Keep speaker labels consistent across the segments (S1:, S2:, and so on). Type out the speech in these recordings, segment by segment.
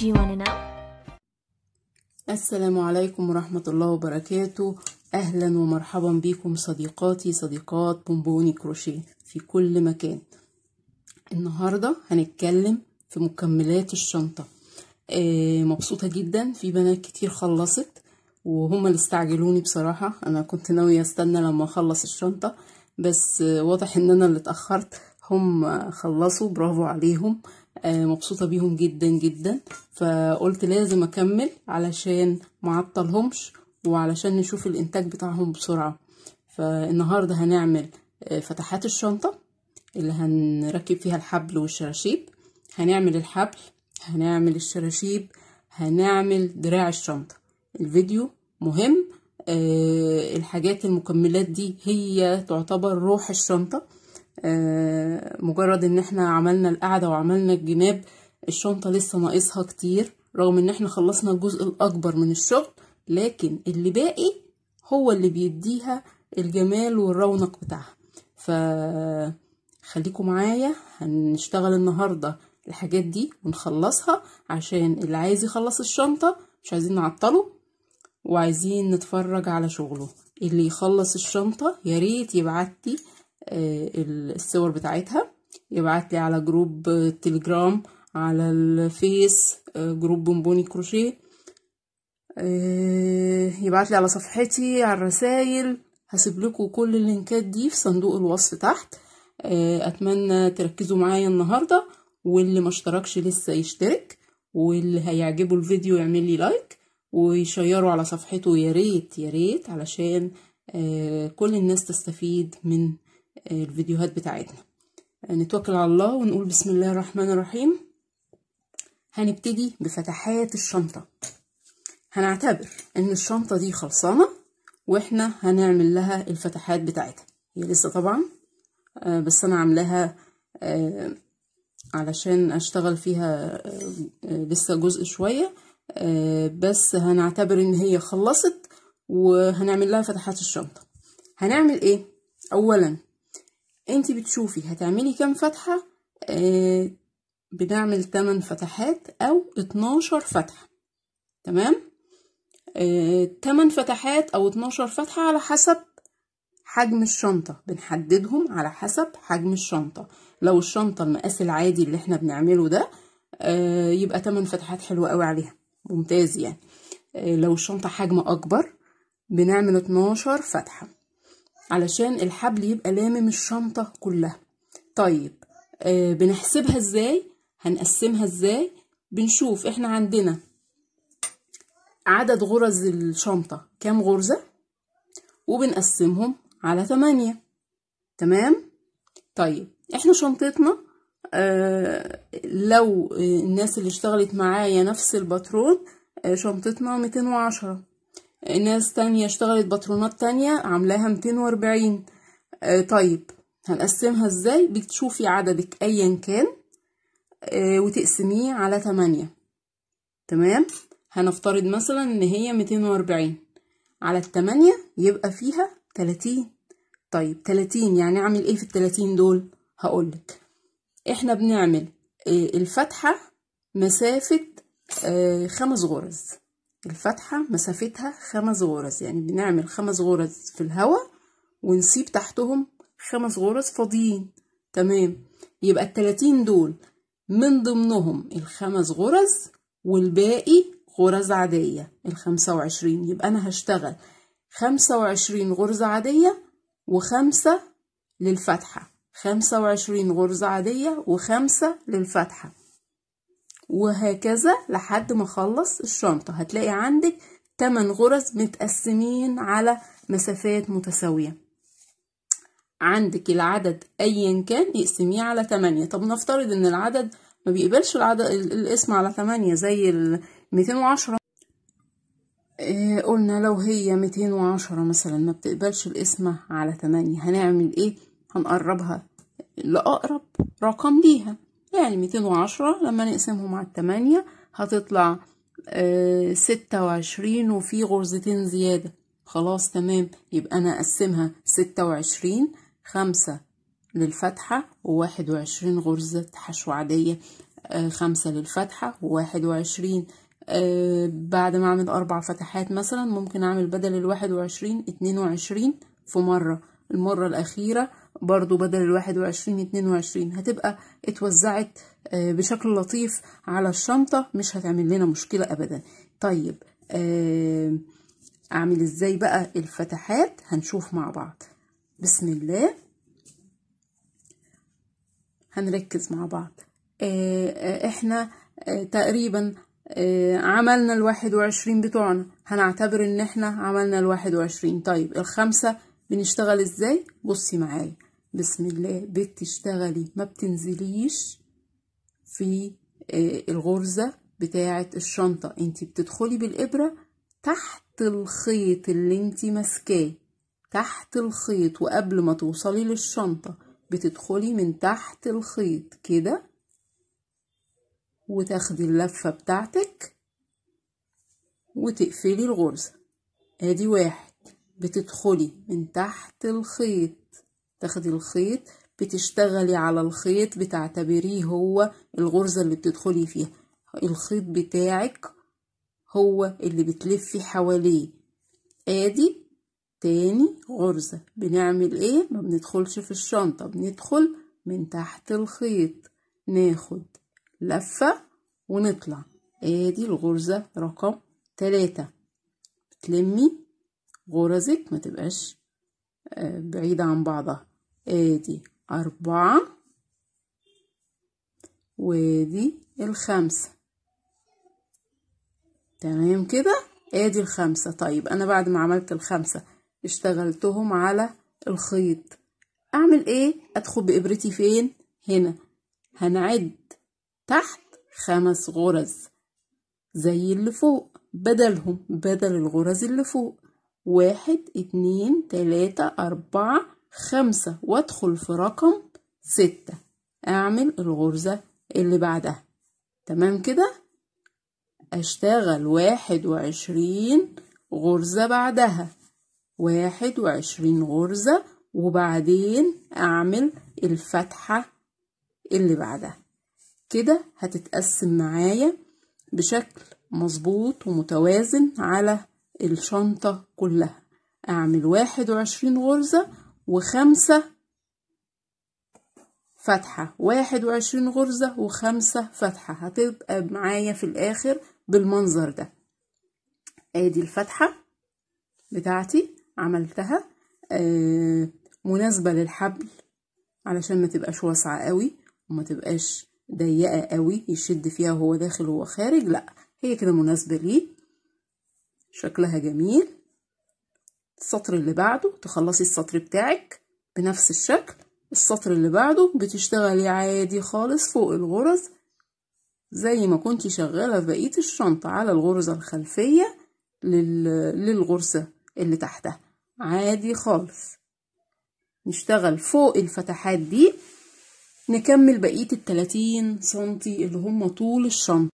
S1: know? السلام عليكم ورحمة الله وبركاته أهلا ومرحبا بكم صديقاتي صديقات بونبوني كروشيه في كل مكان النهاردة هنتكلم في مكملات الشنطة آه مبسوطة جدا في بنات كتير خلصت وهما اللي استعجلوني بصراحة أنا كنت ناوية أستنى لما أخلص الشنطة بس آه، واضح إن أنا اللي اتأخرت هم خلصوا برافو عليهم آه، مبسوطة بيهم جدا جدا فقلت لازم أكمل علشان معطلهمش وعلشان نشوف الإنتاج بتاعهم بسرعة فالنهاردة هنعمل آه، فتحات الشنطة اللي هنركب فيها الحبل والشراشيب هنعمل الحبل هنعمل الشراشيب هنعمل دراع الشنطة الفيديو مهم أه الحاجات المكملات دي هي تعتبر روح الشنطة آه، مجرد ان احنا عملنا القعدة وعملنا الجناب الشنطة لسه ناقصها كتير رغم ان احنا خلصنا الجزء الاكبر من الشغل لكن اللي باقي هو اللي بيديها الجمال والرونق بتاعها فخليكم معايا هنشتغل النهاردة الحاجات دي ونخلصها عشان اللي عايز يخلص الشنطة مش عايزين نعطله وعايزين نتفرج على شغله اللي يخلص الشنطة ياريت يبعتي آه، الصور بتاعتها يبعت لي على جروب تليجرام على الفيس آه، جروب بونبوني كروشيه آه، يبعت لي على صفحتي على الرسايل هسيب لكم كل اللينكات دي في صندوق الوصف تحت اتمنى تركزوا معايا النهارده واللي ما اشتركش لسه يشترك واللي هيعجبه الفيديو يعمل لي لايك ويشيره على صفحته يا ريت يا ريت علشان كل الناس تستفيد من الفيديوهات بتاعتنا نتوكل على الله ونقول بسم الله الرحمن الرحيم هنبتدي بفتحات الشنطة هنعتبر ان الشنطة دي خلصانة واحنا هنعمل لها الفتحات بتاعتها هي لسه طبعا آه، بس انا عاملاها آه، علشان اشتغل فيها آه، لسه جزء شوية بس هنعتبر ان هي خلصت وهنعمل لها فتحات الشنطة هنعمل ايه اولا انت بتشوفي هتعملي كم فتحة آه بنعمل 8 فتحات او 12 فتحة تمام آه 8 فتحات او 12 فتحة على حسب حجم الشنطة بنحددهم على حسب حجم الشنطة لو الشنطة المقاس العادي اللي احنا بنعمله ده آه يبقى 8 فتحات حلوة قوي عليها ممتاز يعني آه لو الشنطة حجم اكبر بنعمل 12 فتحة علشان الحبل يبقى لامم الشنطة كلها طيب آه بنحسبها ازاي هنقسمها ازاي بنشوف احنا عندنا عدد غرز الشنطة كام غرزة وبنقسمهم على ثمانية تمام طيب احنا شنطتنا آه لو الناس اللي اشتغلت معايا نفس الباترون آه شنطتنا ميتين وعشرة ناس تانية اشتغلت باترونات تانية عاملاها 240 آه طيب هنقسمها ازاي بتشوفي عددك ايا كان آه وتقسميه على 8 تمام هنفترض مثلا ان هي 240 على التمانية يبقى فيها 30 طيب 30 يعني اعمل ايه في ال 30 دول هقولك احنا بنعمل آه، الفتحة مسافة آه، خمس غرز الفتحة مسافتها خمس غرز يعني بنعمل خمس غرز في الهواء ونسيب تحتهم خمس غرز فاضيين تمام يبقى التلاتين دول من ضمنهم الخمس غرز والباقي غرز عادية الخمسة وعشرين يبقى أنا هشتغل خمسة وعشرين غرزة عادية وخمسة للفتحة خمسة وعشرين غرزة عادية وخمسة للفتحة وهكذا لحد ما اخلص الشنطه هتلاقي عندك 8 غرز متقسمين على مسافات متساويه عندك العدد ايا كان اقسميه على 8 طب نفترض ان العدد ما بيقبلش العدد الاسم على 8 زي ال 210 إيه قلنا لو هي 210 مثلا ما بتقبلش القسمة على 8 هنعمل ايه هنقربها لأقرب رقم ليها يعني ميتين وعشرة لما نقسمهم على التمانية هتطلع آه ستة وعشرين وفي غرزتين زيادة خلاص تمام يبقى أنا أقسمها ستة وعشرين خمسة للفتحة وواحد وعشرين غرزة حشو عادية آه خمسة للفتحة وواحد وعشرين آه بعد ما أعمل أربع فتحات مثلا ممكن أعمل بدل الواحد وعشرين اتنين وعشرين في مرة المرة الأخيرة برضو بدل الواحد وعشرين اتنين وعشرين هتبقى اتوزعت آه، بشكل لطيف على الشنطة مش هتعمل لنا مشكلة أبدا طيب آه، أعمل إزاي بقى الفتحات هنشوف مع بعض بسم الله هنركز مع بعض آه، احنا تقريبا عملنا الواحد وعشرين بتوعنا هنعتبر ان احنا عملنا الواحد وعشرين طيب الخمسة بنشتغل ازاي بصي معايا بسم الله بتشتغلي ما بتنزليش في آه، الغرزة بتاعة الشنطة انت بتدخلي بالإبرة تحت الخيط اللي انت ماسكاه تحت الخيط وقبل ما توصلي للشنطة بتدخلي من تحت الخيط كده وتاخدي اللفة بتاعتك وتقفلي الغرزة ادي واحد بتدخلي من تحت الخيط تاخدي الخيط بتشتغلي على الخيط بتعتبريه هو الغرزة اللي بتدخلي فيها الخيط بتاعك هو اللي بتلفي حواليه ادي تاني غرزة بنعمل ايه ما بندخلش في الشنطة بندخل من تحت الخيط ناخد لفة ونطلع ادي الغرزة رقم تلاتة بتلمي غرزك ما تبقاش آه، بعيدة عن بعضها ادي أربعة وادي الخمسة تمام كده ادي الخمسة طيب انا بعد ما عملت الخمسة اشتغلتهم على الخيط اعمل ايه ادخل بابرتي فين هنا هنعد تحت خمس غرز زي اللي فوق بدلهم بدل الغرز اللي فوق واحد اتنين تلاتة اربعة خمسة وادخل في رقم ستة أعمل الغرزة اللي بعدها تمام كده أشتغل واحد وعشرين غرزة بعدها واحد وعشرين غرزة وبعدين أعمل الفتحة اللي بعدها كده هتتقسم معايا بشكل مظبوط ومتوازن على الشنطة كلها أعمل واحد وعشرين غرزة وخمسة فتحة واحد وعشرين غرزة وخمسة فتحة هتبقى معايا في الآخر بالمنظر ده ادي الفتحة بتاعتي عملتها آه مناسبة للحبل علشان ما تبقاش واسعة قوي وما تبقاش ضيقة قوي يشد فيها وهو داخل وهو خارج لا هي كده مناسبة ليه شكلها جميل السطر اللي بعده تخلصي السطر بتاعك بنفس الشكل السطر اللي بعده بتشتغلي عادي خالص فوق الغرز زي ما كنتي شغالة في بقية الشنطة على الغرزة الخلفية لل... للغرزة اللي تحتها عادي خالص نشتغل فوق الفتحات دي نكمل بقية التلاتين سنتي اللي هم طول الشنطة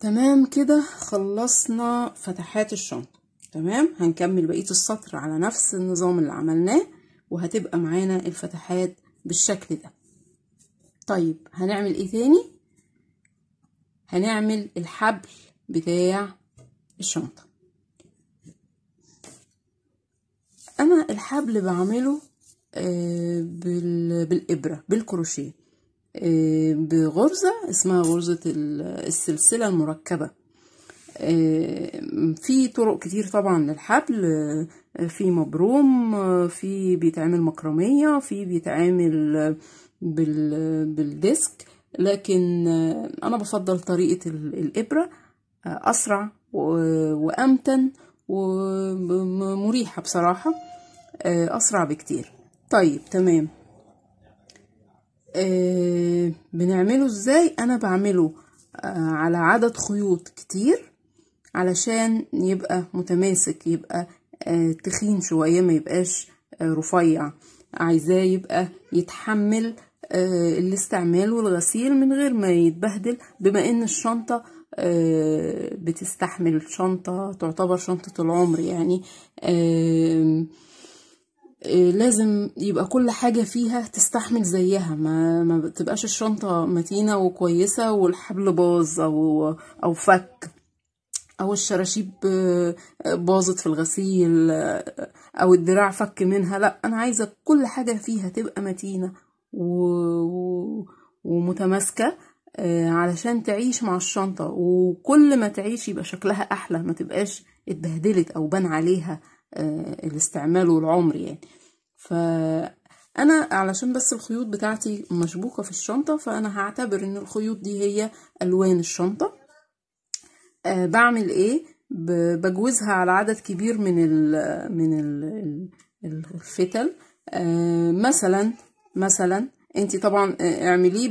S1: تمام كده خلصنا فتحات الشنطة تمام هنكمل بقية السطر على نفس النظام اللي عملناه وهتبقى معانا الفتحات بالشكل ده طيب هنعمل ايه تاني هنعمل الحبل بتاع الشنطة انا الحبل بعمله آه، بالابرة بالكروشيه آه، بغرزة اسمها غرزة السلسلة المركبة آه، في طرق كتير طبعا للحبل آه، في مبروم آه، في بيتعمل مكرمية في بيتعمل بال بالديسك لكن انا بفضل طريقة الابرة اسرع وامتن ومريحة بصراحة اسرع بكتير طيب تمام بنعمله ازاي انا بعمله على عدد خيوط كتير علشان يبقى متماسك يبقى آه، تخين شوية ما يبقاش آه، رفيع عايزاه يبقى يتحمل آه، الاستعمال والغسيل من غير ما يتبهدل بما ان الشنطة بتستحمل الشنطة تعتبر شنطة العمر يعني لازم يبقى كل حاجة فيها تستحمل زيها ما, ما تبقاش الشنطة متينة وكويسة والحبل باظ أو, أو فك او الشراشيب آه، باظت في الغسيل آه، او الدراع فك منها لا انا عايزه كل حاجه فيها تبقى متينه و... ومتماسكه آه، علشان تعيش مع الشنطه وكل ما تعيش يبقى شكلها احلى ما تبقاش اتبهدلت او بان عليها الاستعمال والعمر يعني ف انا علشان بس الخيوط بتاعتي مشبوكه في الشنطه فانا هعتبر ان الخيوط دي هي الوان الشنطه آه، بعمل ايه بجوزها على عدد كبير من ال من ال الفتل آه، مثلا مثلا انت طبعا آه، اعمليه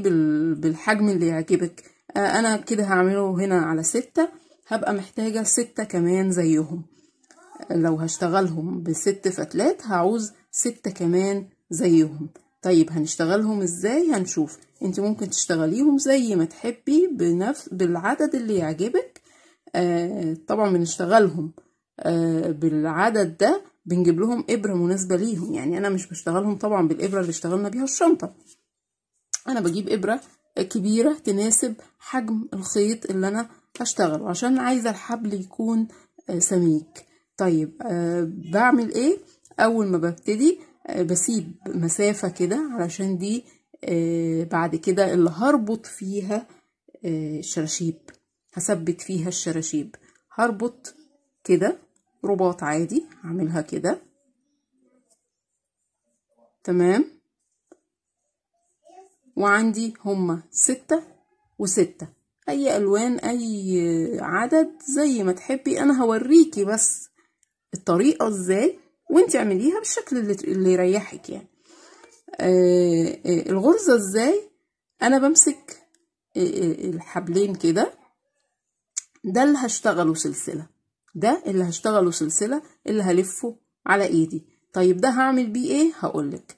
S1: بالحجم اللي يعجبك انا كده هعمله هنا على ستة هبقى محتاجة ستة كمان زيهم لو هشتغلهم بست فتلات هعوز ستة كمان زيهم طيب هنشتغلهم ازاي هنشوف انت ممكن تشتغليهم زي ما تحبي بنفس بالعدد اللي يعجبك آه، طبعا بنشتغلهم آه، بالعدد ده بنجيب لهم إبرة مناسبة ليهم يعني أنا مش بشتغلهم طبعا بالإبرة اللي اشتغلنا بيها الشنطة أنا بجيب إبرة كبيرة تناسب حجم الخيط اللي أنا هشتغله عشان عايزة الحبل يكون آه، سميك طيب بعمل إيه أول ما ببتدي بسيب مسافة كده علشان دي بعد كده اللي هربط فيها الشراشيب هثبت فيها الشراشيب هربط كده رباط عادي هعملها كده تمام وعندي هما ستة وستة أي ألوان أي عدد زي ما تحبي أنا هوريكي بس الطريقة إزاي وانت اعمليها بالشكل اللي يريحك يعني آه، آه، الغرزة إزاي أنا بمسك آه، الحبلين كده ده اللي هشتغله سلسلة ده اللي هشتغله سلسلة اللي هلفه على ايدي طيب ده هعمل بيه ايه هقولك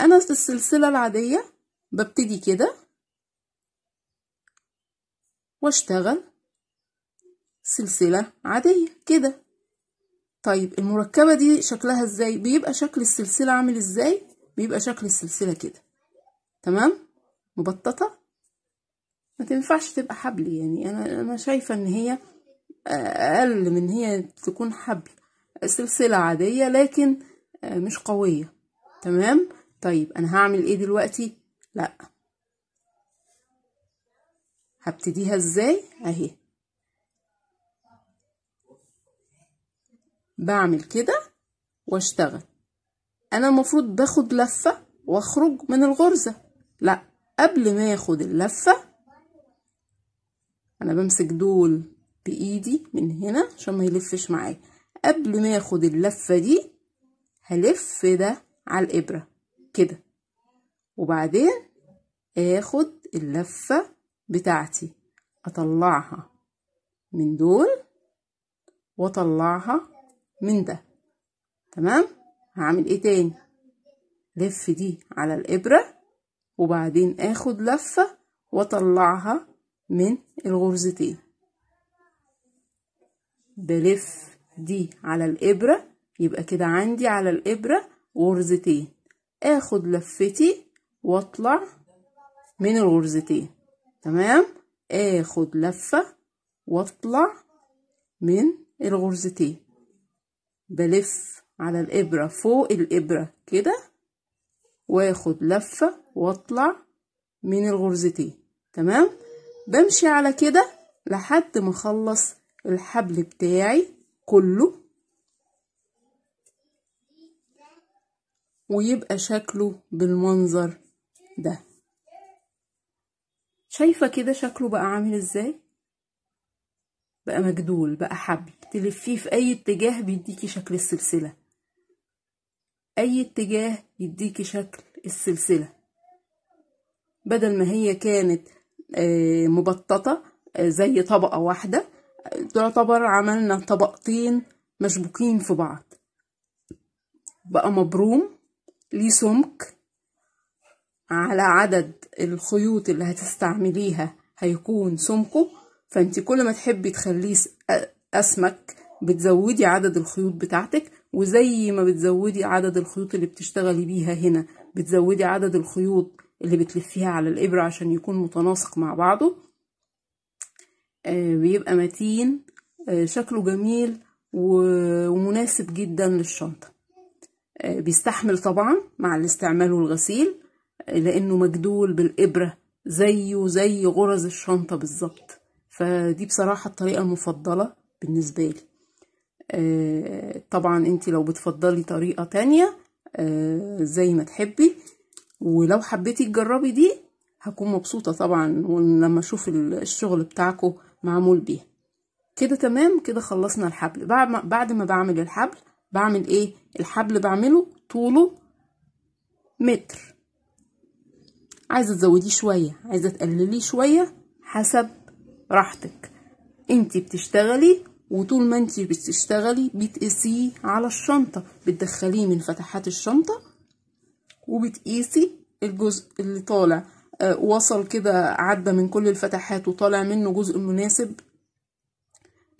S1: انا في السلسلة العادية ببتدي كده واشتغل سلسلة عادية كده طيب المركبة دي شكلها ازاي بيبقى شكل السلسلة عامل ازاي بيبقى شكل السلسلة كده تمام مبططة ما تنفعش تبقى حبل يعني انا انا شايفه ان هي اقل من هي تكون حبل سلسله عاديه لكن مش قويه تمام طيب انا هعمل ايه دلوقتي لا هبتديها ازاي اهي بعمل كده واشتغل انا المفروض باخد لفه واخرج من الغرزه لا قبل ما اخد اللفه انا بمسك دول بايدي من هنا عشان ما يلفش معايا قبل ما اخد اللفه دي هلف ده على الابره كده وبعدين اخد اللفه بتاعتي اطلعها من دول واطلعها من ده تمام هعمل ايه تاني لف دي على الابره وبعدين اخد لفه واطلعها من الغرزتين بلف دي على الإبرة يبقى كده عندي على الإبرة غرزتين اخد لفتي واطلع من الغرزتين تمام اخد لفة واطلع من الغرزتين بلف على الإبرة فوق الإبرة كده واخد لفة واطلع من الغرزتين تمام بمشي على كده لحد ما اخلص الحبل بتاعي كله ويبقى شكله بالمنظر ده شايفه كده شكله بقى عامل ازاي بقى مجدول بقى حبل تلفيه في اي اتجاه بيديكي شكل السلسله اي اتجاه يديكي شكل السلسله بدل ما هي كانت آه، مبططة آه، زي طبقة واحدة تعتبر عملنا طبقتين مشبوكين في بعض بقى مبروم ليه سمك على عدد الخيوط اللي هتستعمليها هيكون سمكه فانت كل ما تحبي تخليه اسمك بتزودي عدد الخيوط بتاعتك وزي ما بتزودي عدد الخيوط اللي بتشتغلي بيها هنا بتزودي عدد الخيوط اللي بتلفيها على الإبرة عشان يكون متناسق مع بعضه بيبقى آه، متين آه، شكله جميل ومناسب جدا للشنطة آه، بيستحمل طبعا مع الاستعمال والغسيل لأنه مجدول بالإبرة زيه زي غرز الشنطة بالظبط فدي بصراحة الطريقة المفضلة بالنسبة لي طبعا انت لو بتفضلي طريقة تانية زي ما تحبي ولو حبيتي تجربي دي هكون مبسوطة طبعا ولما اشوف الشغل بتاعكم معمول بيها كده تمام كده خلصنا الحبل بعد ما بعمل الحبل بعمل ايه الحبل بعمله طوله متر عايزه تزوديه شويه عايزه تقلليه شويه حسب راحتك انت بتشتغلي وطول ما انت بتشتغلي بتقسيه على الشنطه بتدخليه من فتحات الشنطه وبتقيسي الجزء اللي طالع آه، وصل كده عدى من كل الفتحات وطالع منه جزء مناسب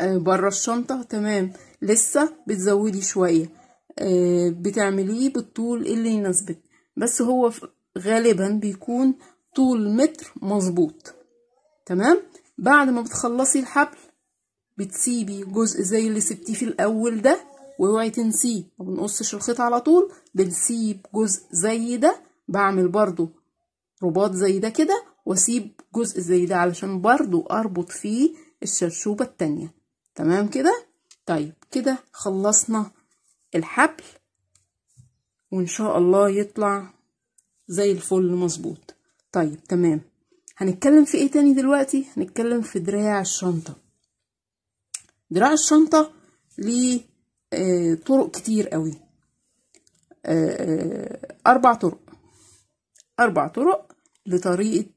S1: آه، بره الشنطة تمام لسه بتزودي شوية آه، بتعمليه بالطول اللي يناسبك بس هو غالبا بيكون طول متر مظبوط تمام بعد ما بتخلصي الحبل بتسيبي جزء زي اللي سبتيه في الاول ده واوعي تنسيه ما بنقصش الخيط على طول بنسيب جزء زي ده بعمل برضو رباط زي ده كده واسيب جزء زي ده علشان برضو اربط فيه الشرشوبة التانية تمام كده طيب كده خلصنا الحبل وان شاء الله يطلع زي الفل مظبوط طيب تمام هنتكلم في ايه تاني دلوقتي هنتكلم في دراع الشنطة دراع الشنطة ليه آه، طرق كتير قوي آه، آه، أربع طرق أربع طرق لطريقة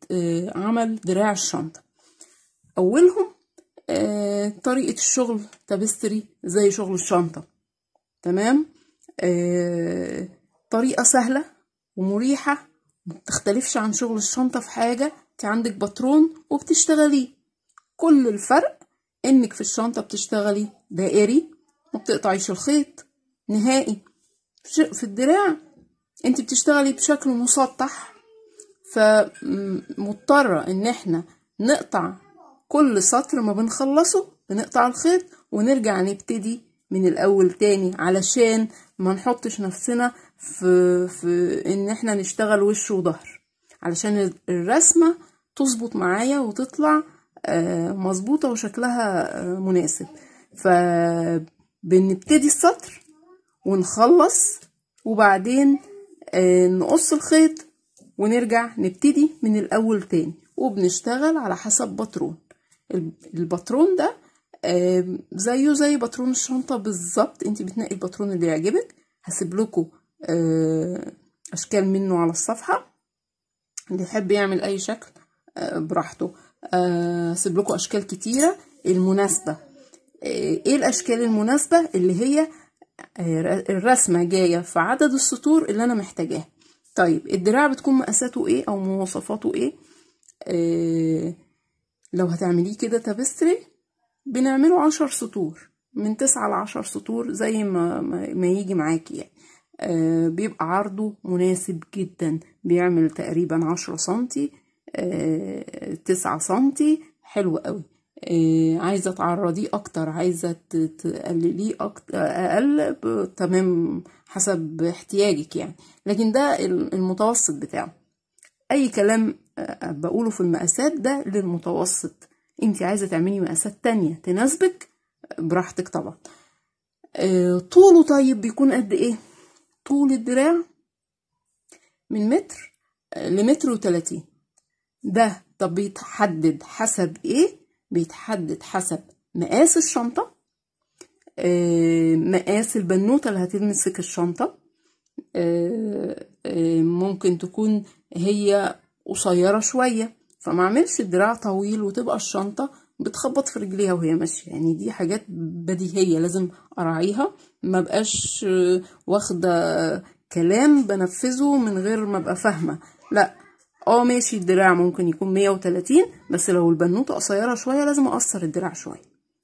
S1: عمل دراع الشنطة أولهم طريقة الشغل تابستري زي شغل الشنطة تمام طريقة سهلة ومريحة متختلفش عن شغل الشنطة في حاجة انت عندك باترون وبتشتغليه كل الفرق انك في الشنطة بتشتغلي دائري ما بتقطعيش الخيط نهائي في الدراع انت بتشتغلي بشكل مسطح فمضطرة ان احنا نقطع كل سطر ما بنخلصه بنقطع الخيط ونرجع نبتدي من الاول تاني علشان ما نحطش نفسنا في, في ان احنا نشتغل وش وظهر علشان الرسمة تظبط معايا وتطلع آه، مظبوطة وشكلها آه، مناسب ف بنبتدي السطر ونخلص وبعدين آه، نقص الخيط ونرجع نبتدي من الأول تاني وبنشتغل على حسب بطرون البطرون ده آه، زيه زي بطرون الشنطة بالظبط انت بتنقي البطرون اللي يعجبك هسيب لكم آه، أشكال منه على الصفحة اللي يحب يعمل أي شكل براحته هسيب لكم أشكال كتيرة المناسبة ايه الاشكال المناسبة اللي هي آه، الرسمة جاية في عدد السطور اللي انا محتاجاها طيب الدراع بتكون مقاساته ايه او مواصفاته ايه آه، لو هتعمليه كده تابستري بنعمله عشر سطور من تسعة لعشر سطور زي ما, ما يجي معاكي يعني آه بيبقى عرضه مناسب جدا بيعمل تقريبا عشرة سنتي آه تسعة سنتي حلو قوي آه، عايزه تعرضيه اكتر عايزه تقلليه اكتر اقل تمام حسب احتياجك يعني لكن ده المتوسط بتاعه اي كلام آه، بقوله في المقاسات ده للمتوسط انت عايزه تعملي مقاسات تانية تناسبك آه، براحتك طبعا طوله طيب بيكون قد ايه طول الدراع من متر لمتر وتلاتين ده طب بيتحدد حسب ايه بيتحدد حسب مقاس الشنطة آه، مقاس البنوتة اللي هتمسك الشنطة آه، آه، ممكن تكون هي قصيرة شوية فما اعملش الدراع طويل وتبقى الشنطة بتخبط في رجليها وهي ماشية يعني دي حاجات بديهية لازم أراعيها ما بقاش واخدة كلام بنفذه من غير ما ابقى فاهمة لا اه ماشي الدراع ممكن يكون مية وتلاتين بس لو البنوتة قصيرة شوية لازم اقصر الدراع شوية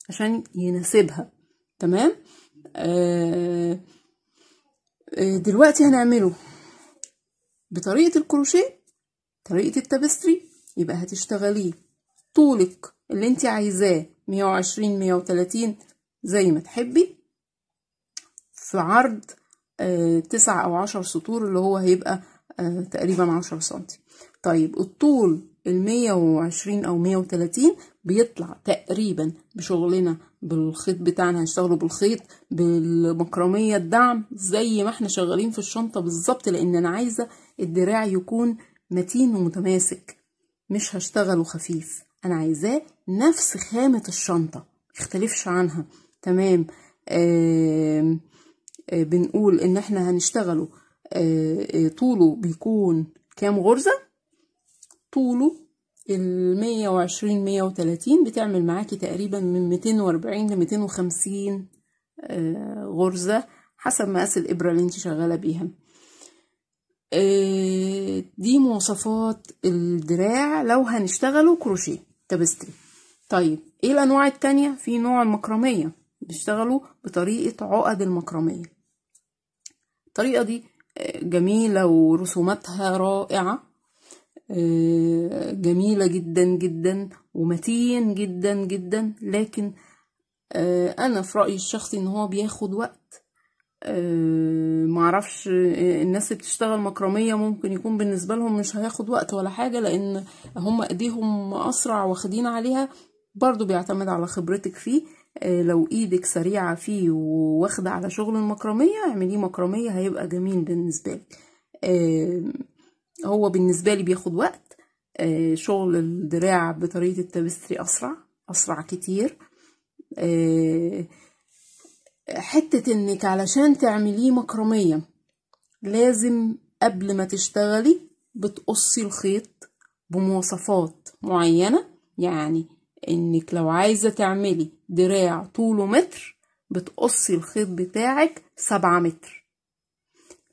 S1: عشان يناسبها تمام آه،, آه دلوقتي هنعمله بطريقة الكروشيه طريقة التابستري يبقى هتشتغليه طولك اللي انت عايزاه مية وعشرين مية وتلاتين زي ما تحبي في عرض آه، تسع او عشر سطور اللي هو هيبقى آه، تقريبا عشر سنتي طيب الطول المية وعشرين أو مية وتلاتين بيطلع تقريبا بشغلنا بالخيط بتاعنا هنشتغله بالخيط بالمكرمية الدعم زي ما احنا شغالين في الشنطة بالظبط لأن أنا عايزة الدراع يكون متين ومتماسك مش هشتغله خفيف أنا عايزاه نفس خامة الشنطة يختلفش عنها تمام آه، بنقول إن احنا هنشتغله آه، آه، طوله بيكون كام غرزة طوله المية وعشرين مية وتلاتين بتعمل معاكي تقريبا من ميتين واربعين لميتين وخمسين آه، غرزة حسب مقاس الإبرة اللي انت شغالة بيها آه، دي مواصفات الدراع لو هنشتغله كروشيه تابستري طيب ايه الانواع التانية في نوع المكرمية بيشتغلوا بطريقة عقد المكرمية الطريقة دي آه، جميلة ورسوماتها رائعة آه، جميلة جدا جدا ومتين جدا جدا لكن آه، أنا في رأيي الشخصي إن هو بياخد وقت آه، معرفش الناس اللي بتشتغل مكرمية ممكن يكون بالنسبة لهم مش هياخد وقت ولا حاجة لأن هم أيديهم أسرع واخدين عليها برضو بيعتمد على خبرتك فيه لو ايدك سريعة فيه وواخدة على شغل المكرمية اعمليه مكرمية هيبقى جميل بالنسبة لك هو بالنسبة لي بياخد وقت آه، شغل الدراع بطريقة التابستري أسرع أسرع كتير آه، حتة إنك علشان تعمليه مكرمية لازم قبل ما تشتغلي بتقصي الخيط بمواصفات معينة يعني إنك لو عايزة تعملي دراع طوله متر بتقصي الخيط بتاعك سبعة متر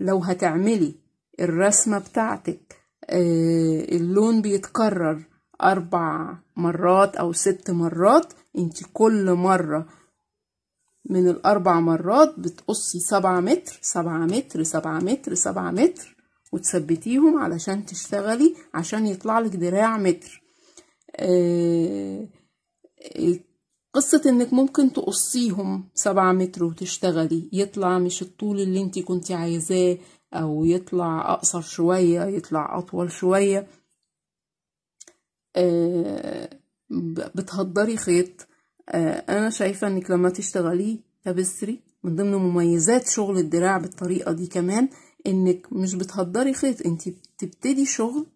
S1: لو هتعملي الرسمة بتاعتك آه، اللون بيتكرر أربع مرات أو ست مرات انت كل مرة من الأربع مرات بتقصي سبعة متر سبعة متر سبعة متر سبعة متر وتثبتيهم علشان تشتغلي عشان يطلع لك دراع متر آه، قصة انك ممكن تقصيهم سبعة متر وتشتغلي يطلع مش الطول اللي انت كنت عايزاه او يطلع اقصر شوية يطلع اطول شوية آه، بتهضري خيط آه، انا شايفة انك لما تشتغليه تبسري من ضمن مميزات شغل الدراع بالطريقة دي كمان انك مش بتهضري خيط انت بتبتدي شغل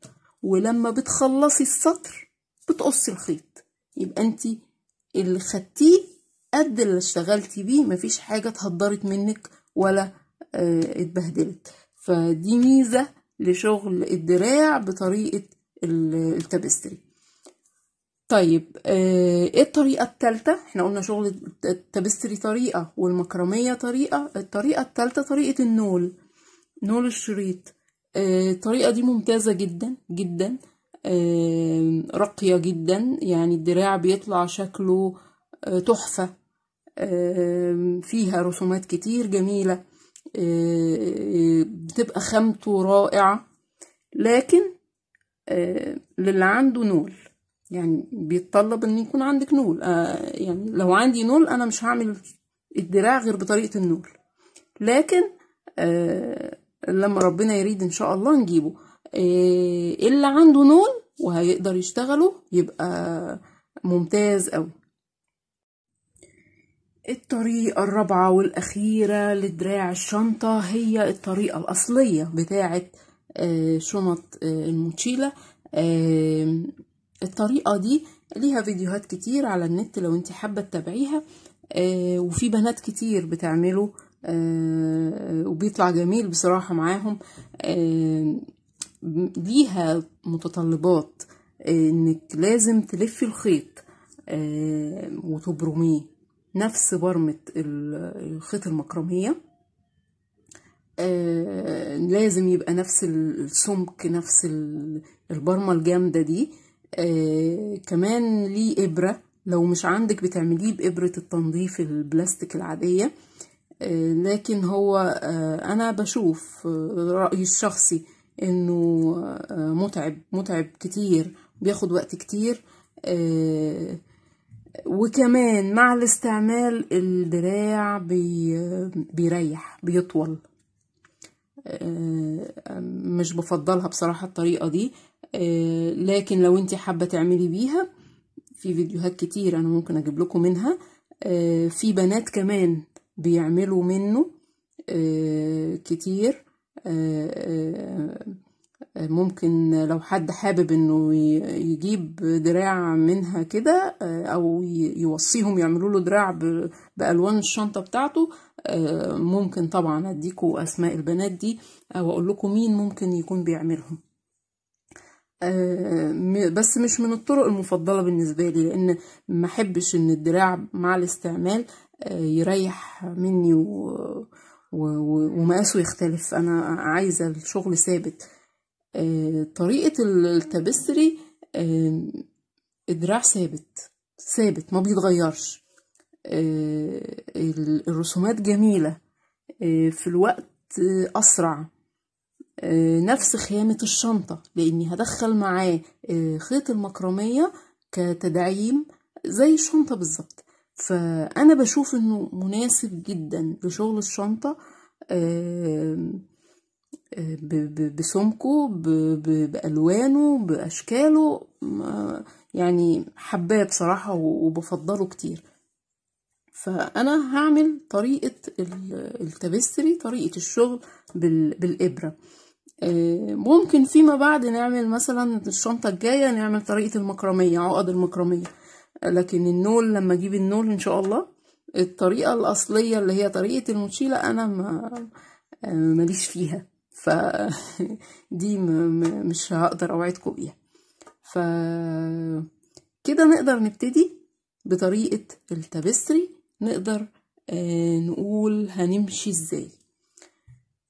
S1: ولما بتخلصي السطر بتقصي الخيط يبقى انت اللي خدتيه قد اللي اشتغلتي بيه مفيش حاجة اتهدرت منك ولا آه، اتبهدلت فدي ميزة لشغل الدراع بطريقة التابستري طيب آه، ايه الطريقة التالتة احنا قلنا شغل التابستري طريقة والمكرمية طريقة الطريقة التالتة طريقة النول نول الشريط آه، الطريقة دي ممتازة جدا جدا اه راقية جدا يعني الدراع بيطلع شكله آه، تحفة فيها رسومات كتير جميلة بتبقى آه، آه، خامته رائعة لكن آه، للي عنده نول يعني بيتطلب ان يكون عندك نول يعني لو عندي نول انا مش هعمل الدراع غير بطريقة النول لكن لما ربنا يريد ان شاء الله نجيبه اللي عنده نول وهيقدر يشتغله يبقى ممتاز قوي الطريقة الرابعة والأخيرة لدراع الشنطة هي الطريقة الأصلية بتاعة آه، شنط آه، الموتشيلة آه، الطريقة دي ليها فيديوهات كتير على النت لو انت حابة تتابعيها وفي بنات كتير بتعمله وبيطلع جميل بصراحة معاهم ليها متطلبات انك لازم تلفي الخيط وتبرميه نفس برمة الخيط المكرمية آه لازم يبقى نفس السمك نفس البرمة الجامدة دي آه كمان ليه إبرة لو مش عندك بتعمليه بإبرة التنظيف البلاستيك العادية آه لكن هو آه، أنا بشوف آه، رأيي الشخصي إنه آه، متعب متعب كتير بياخد وقت كتير آه وكمان مع الاستعمال الدراع بي بيريح بيطول آه، مش بفضلها بصراحة الطريقة دي آه، لكن لو انت حابة تعملي بيها في فيديوهات كتير انا ممكن اجيب لكم منها آه، في بنات كمان بيعملوا منه كتير ممكن لو حد حابب انه يجيب دراع منها كده آه، او يوصيهم يعملوا له دراع بالوان الشنطه بتاعته آه، ممكن طبعا اديكوا اسماء البنات دي او اقول لكم مين ممكن يكون بيعملهم آه، بس مش من الطرق المفضله بالنسبه لي لان ما احبش ان الدراع مع الاستعمال يريح مني و... و... ومقاسه يختلف انا عايزه الشغل ثابت آه، طريقة التبسري الدراع ثابت ثابت ما بيتغيرش آه، الرسومات جميلة آه، في الوقت أسرع نفس خيامة الشنطة لأني هدخل معاه خيط المكرمية كتدعيم زي الشنطة بالظبط فأنا بشوف إنه مناسب جدا لشغل الشنطة بسمكه بألوانه بأشكاله يعني حباه بصراحة وبفضله كتير فأنا هعمل طريقة التبستري طريقة الشغل بالإبرة آه، ممكن فيما بعد نعمل مثلا الشنطة الجاية نعمل طريقة المكرمية عقد المكرمية لكن النول لما اجيب النول ان شاء الله الطريقة الأصلية اللي هي طريقة الموتشيلة أنا ما آه، ماليش فيها فدي مش هقدر اوعدكم بيها ف كده نقدر نبتدي بطريقة التابستري نقدر آه، نقول هنمشي ازاي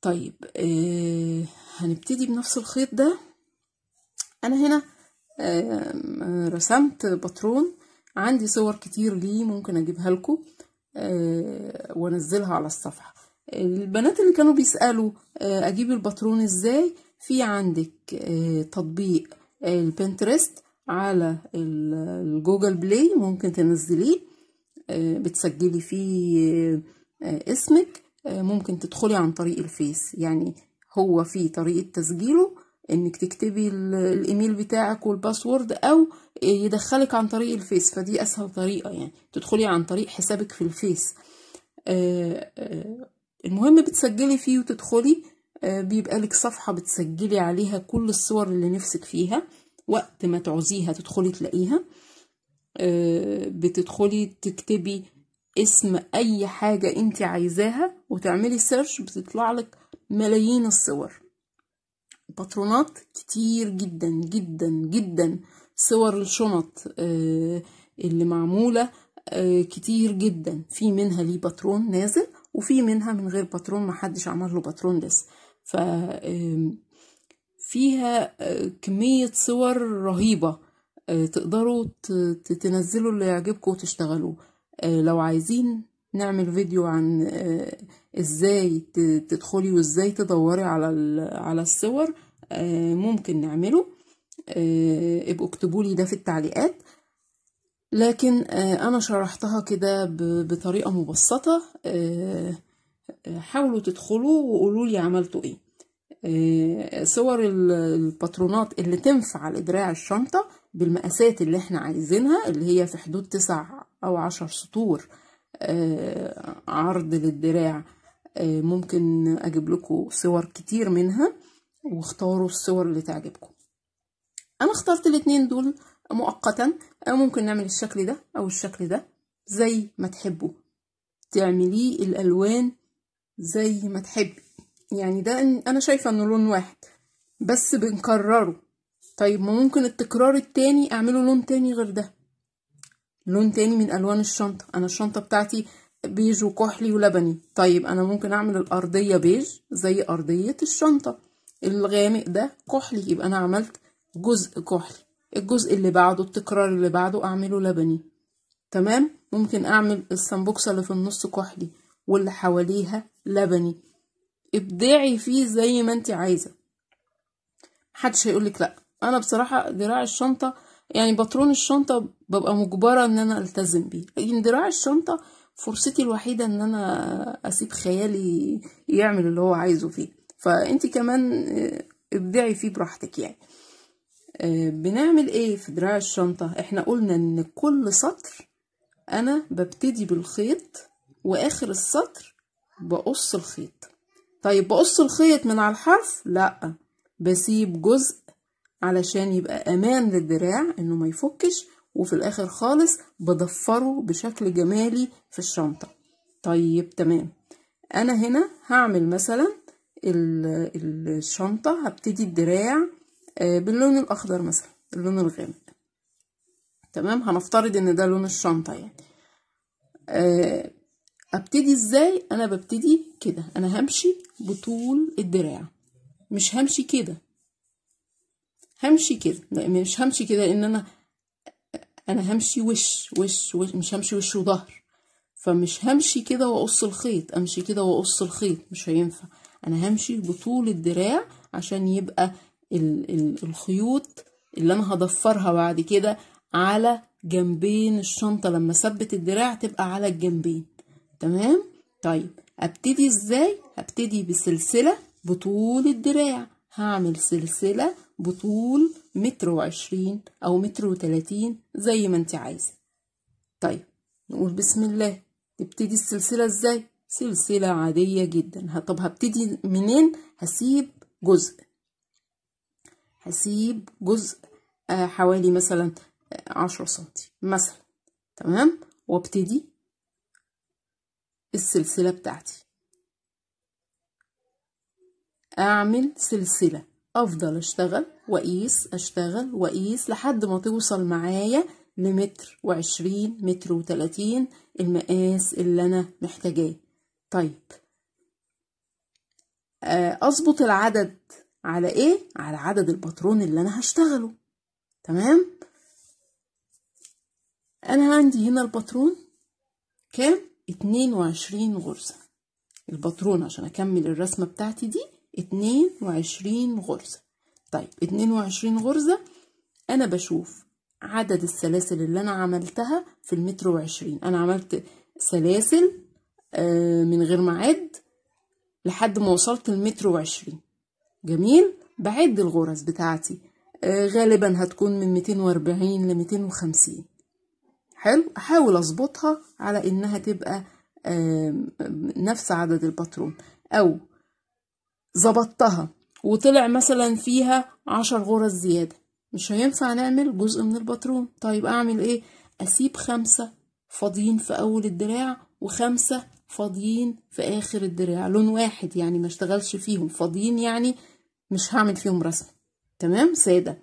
S1: طيب آه، هنبتدي بنفس الخيط ده انا هنا آه، رسمت باترون عندي صور كتير ليه ممكن اجيبها لكم وانزلها على الصفحة البنات اللي كانوا بيسألوا آه، أجيب الباترون إزاي في عندك آه، تطبيق البنترست على الجوجل بلاي ممكن تنزليه آه، بتسجلي فيه اسمك ممكن تدخلي عن طريق الفيس يعني هو في طريقة تسجيله انك تكتبي الايميل بتاعك والباسورد او يدخلك عن طريق الفيس فدي اسهل طريقة يعني تدخلي عن طريق حسابك في الفيس المهم بتسجلي فيه وتدخلي آه، بيبقى لك صفحة بتسجلي عليها كل الصور اللي نفسك فيها وقت ما تعوزيها تدخلي تلاقيها آه، بتدخلي تكتبي اسم اي حاجة انت عايزاها وتعملي سيرش بتطلع لك ملايين الصور باترونات كتير جدا جدا جدا صور الشنط آه، اللي معمولة كتير جدا في منها ليه باترون نازل وفي منها من غير باترون محدش عمل له باترون لسه ف فيها آه، كمية صور رهيبة آه، تقدروا تنزلوا اللي يعجبكم وتشتغلوه آه، لو عايزين نعمل فيديو عن ازاي تدخلي وازاي تدوري على على الصور ممكن نعمله ابقوا اكتبوا لي ده في التعليقات لكن آه، أنا شرحتها كده بطريقة مبسطة آه، آه، حاولوا تدخلوا وقولوا لي عملتوا ايه صور الباترونات اللي تنفع لدراع الشنطة بالمقاسات اللي احنا عايزينها اللي هي في حدود تسع أو عشر سطور عرض للدراع ممكن أجيب لكم صور كتير منها واختاروا الصور اللي تعجبكم انا اخترت الاتنين دول مؤقتا ممكن نعمل الشكل ده او الشكل ده زي ما تحبوا تعمليه الالوان زي ما تحبي يعني ده انا شايفه انه لون واحد بس بنكرره طيب ما ممكن التكرار التاني اعمله لون تاني غير ده لون تاني من الوان الشنطه انا الشنطه بتاعتي بيج وكحلي ولبني طيب انا ممكن اعمل الارضيه بيج زي ارضيه الشنطه الغامق ده كحلي يبقى انا عملت جزء كحلي الجزء اللي بعده التكرار اللي بعده اعمله لبني تمام ممكن اعمل السمبوكسه اللي في النص كحلي واللي حواليها لبني ابدعي فيه زي ما انت عايزه محدش هيقولك لا انا بصراحه ذراع الشنطه يعني بطرون الشنطه ببقى مجبره ان انا التزم بيه لكن ذراع الشنطه فرصتي الوحيده ان انا اسيب خيالي يعمل اللي هو عايزه فيه فانت كمان اه، ابدعي فيه براحتك يعني آه، بنعمل ايه في دراع الشنطة احنا قلنا ان كل سطر انا ببتدي بالخيط واخر السطر بقص الخيط طيب بقص الخيط من على الحرف لا بسيب جزء علشان يبقى امان للدراع انه ما يفكش وفي الاخر خالص بضفره بشكل جمالي في الشنطة طيب تمام انا هنا هعمل مثلا الشنطة هبتدي الدراع آه، باللون الاخضر مثلا اللون الغامق تمام هنفترض ان ده لون الشنطه يعني آه، ابتدي ازاي انا ببتدي كده انا همشي بطول الدراع مش همشي كده همشي كده مش همشي كده ان انا انا همشي وش وش, وش مش همشي وش وظهر فمش همشي كده واقص الخيط امشي كده واقص الخيط مش هينفع انا همشي بطول الدراع عشان يبقى الخيوط اللي انا هضفرها بعد كده على جنبين الشنطة لما ثبت الدراع تبقى على الجنبين تمام طيب ابتدي ازاي هبتدي بسلسلة بطول الدراع هعمل سلسلة بطول متر وعشرين او متر وتلاتين زي ما انت عايزة طيب نقول بسم الله تبتدي السلسلة ازاي سلسلة عادية جدا طب هبتدي منين هسيب جزء هسيب جزء آه، حوالي مثلا آه، عشرة سنتي مثلا تمام وابتدي السلسلة بتاعتي أعمل سلسلة أفضل أشتغل وأقيس أشتغل وأقيس لحد ما توصل معايا لمتر وعشرين متر وتلاتين المقاس اللي أنا محتاجاه طيب آه، أظبط العدد على ايه على عدد الباترون اللي انا هشتغله تمام انا عندي هنا الباترون كام اتنين وعشرين غرزة الباترون عشان اكمل الرسمة بتاعتي دي اتنين وعشرين غرزة طيب اتنين وعشرين غرزة انا بشوف عدد السلاسل اللي انا عملتها في المتر وعشرين انا عملت سلاسل آه، من غير ما لحد ما وصلت المتر وعشرين جميل بعد الغرز بتاعتي آه، غالبا هتكون من 240 ل 250 حلو احاول اظبطها على انها تبقى نفس عدد الباترون او ظبطتها وطلع مثلا فيها عشر غرز زيادة مش هينفع نعمل جزء من الباترون طيب اعمل ايه اسيب خمسة فاضيين في اول الدراع وخمسة فاضيين في اخر الدراع لون واحد يعني ما اشتغلش فيهم فاضيين يعني مش هعمل فيهم رسم تمام ساده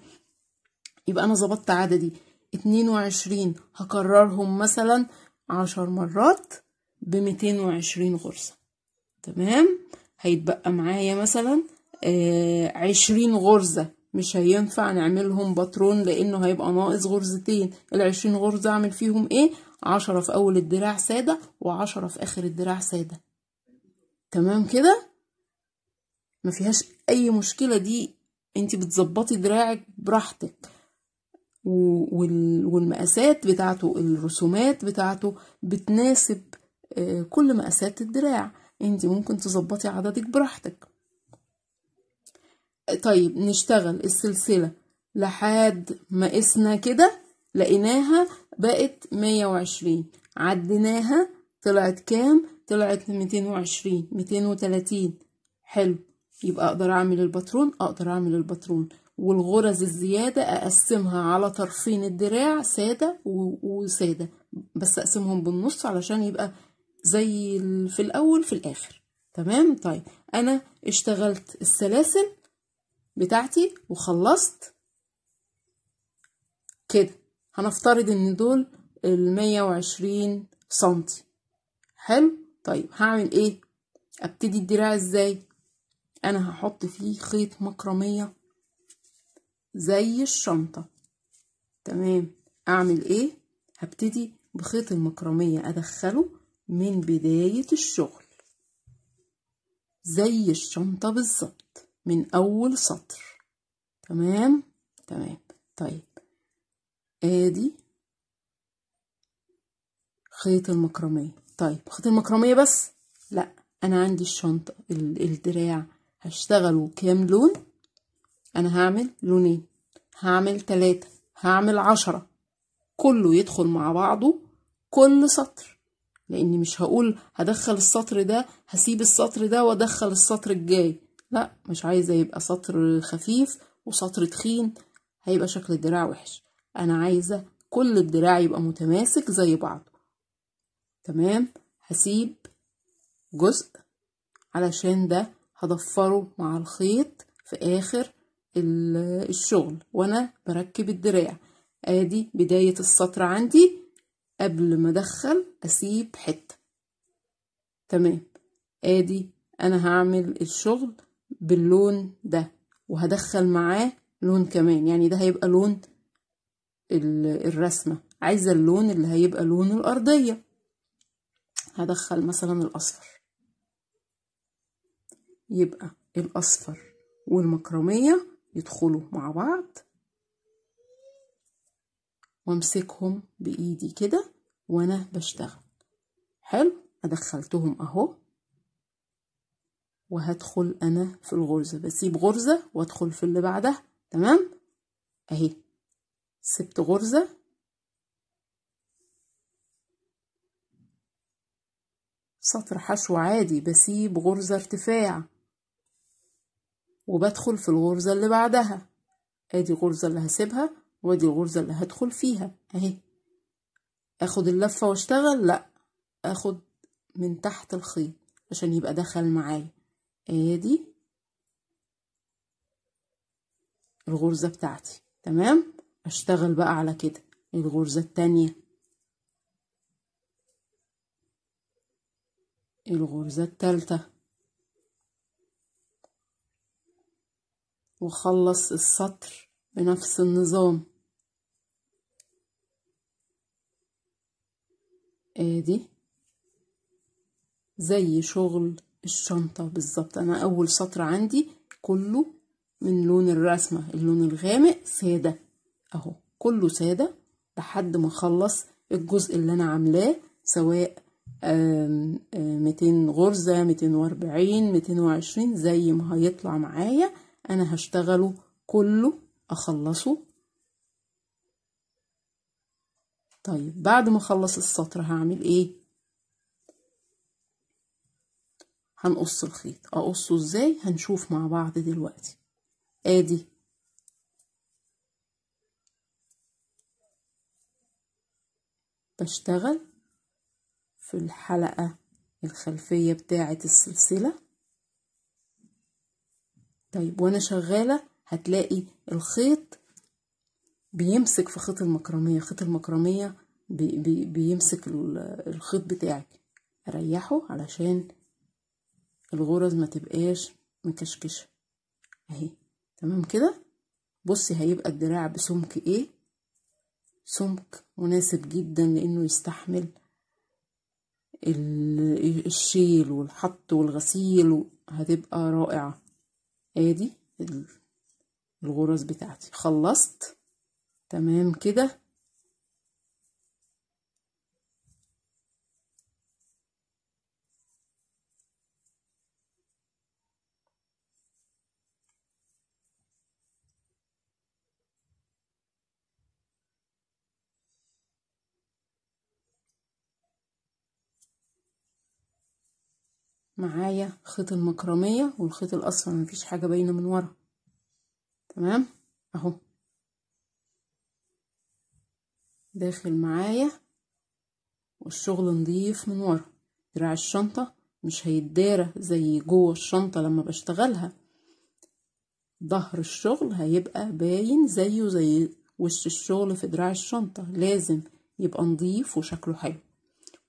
S1: يبقى انا ظبطت عددي 22 هكررهم مثلا 10 مرات ب 220 غرزه تمام هيتبقى معايا مثلا آه 20 غرزه مش هينفع نعملهم باترون لانه هيبقى ناقص غرزتين العشرين غرزة اعمل فيهم ايه عشرة في أول الدراع سادة وعشرة في آخر الدراع سادة تمام كده ما فيهاش أي مشكلة دي انت بتظبطي دراعك براحتك والمقاسات بتاعته الرسومات بتاعته بتناسب آه، كل مقاسات الدراع انت ممكن تظبطي عددك براحتك طيب نشتغل السلسلة لحد ما قسنا كده لقيناها بقت مية وعشرين عديناها طلعت كام طلعت ميتين وعشرين ميتين وتلاتين حلو يبقى اقدر اعمل الباترون اقدر اعمل الباترون والغرز الزيادة أقسمها على طرفين الدراع سادة وسادة بس أقسمهم بالنص علشان يبقى زي في الأول في الآخر تمام طيب أنا اشتغلت السلاسل بتاعتي وخلصت كده هنفترض ان دول المية وعشرين سنتي حلو طيب هعمل ايه ابتدي الدراع ازاي انا هحط فيه خيط مكرمية زي الشنطة تمام اعمل ايه هبتدي بخيط المكرمية ادخله من بداية الشغل زي الشنطة بالظبط من اول سطر تمام تمام طيب ادي خيط المكرمية طيب خيط المكرمية بس لا انا عندي الشنطة الدراع هشتغله كام لون انا هعمل لونين هعمل تلاتة هعمل عشرة كله يدخل مع بعضه كل سطر لاني مش هقول هدخل السطر ده هسيب السطر ده وادخل السطر الجاي لا مش عايزة يبقى سطر خفيف وسطر تخين هيبقى شكل الدراع وحش انا عايزه كل الدراع يبقى متماسك زي بعضه تمام هسيب جزء علشان ده هضفره مع الخيط في اخر الشغل وانا بركب الدراع ادي بداية السطر عندي قبل ما ادخل اسيب حتة تمام ادي انا هعمل الشغل باللون ده وهدخل معاه لون كمان يعني ده هيبقى لون الرسمة عايزة اللون اللي هيبقى لون الأرضية هدخل مثلا الأصفر يبقى الأصفر والمكرمية يدخلوا مع بعض وامسكهم بإيدي كده وأنا بشتغل حلو أدخلتهم أهو وهدخل أنا في الغرزة بسيب غرزة وأدخل في اللي بعدها تمام أهي سبت غرزة سطر حشو عادي بسيب غرزة ارتفاع وبدخل في الغرزة اللي بعدها ادي الغرزة اللي هسيبها وادي الغرزة اللي هدخل فيها اهي اخد اللفة واشتغل لا اخد من تحت الخيط عشان يبقى دخل معايا ادي الغرزة بتاعتي تمام اشتغل بقى على كده الغرزة التانية الغرزة التالتة وخلص السطر بنفس النظام ادي زي شغل الشنطة بالظبط انا اول سطر عندي كله من لون الرسمة اللون الغامق سادة اهو كله سادة لحد ما اخلص الجزء اللي انا عاملاه سواء آه، ميتين غرزة ميتين واربعين ميتين وعشرين زي ما هيطلع معايا انا هشتغله كله اخلصه طيب بعد ما اخلص السطر هعمل ايه هنقص الخيط اقصه ازاي هنشوف مع بعض دلوقتي ادي بشتغل في الحلقة الخلفية بتاعة السلسلة طيب وانا شغالة هتلاقي الخيط بيمسك في خيط المكرمية خيط المكرمية بي بي بيمسك الخيط بتاعك اريحه علشان الغرز ما تبقاش مكشكشة اهي تمام كده بصي هيبقى الدراع بسمك ايه سمك مناسب جدا لانه يستحمل الشيل والحط والغسيل هتبقى رائعة ادي الغرز بتاعتي خلصت تمام كده معايا خيط المكرمية والخيط الأصفر مفيش حاجة باينة من ورا تمام أهو داخل معايا والشغل نضيف من ورا دراع الشنطة مش هيتدارى زي جوه الشنطة لما بشتغلها ظهر الشغل هيبقى باين زيه زي وش الشغل في دراع الشنطة لازم يبقى نضيف وشكله حلو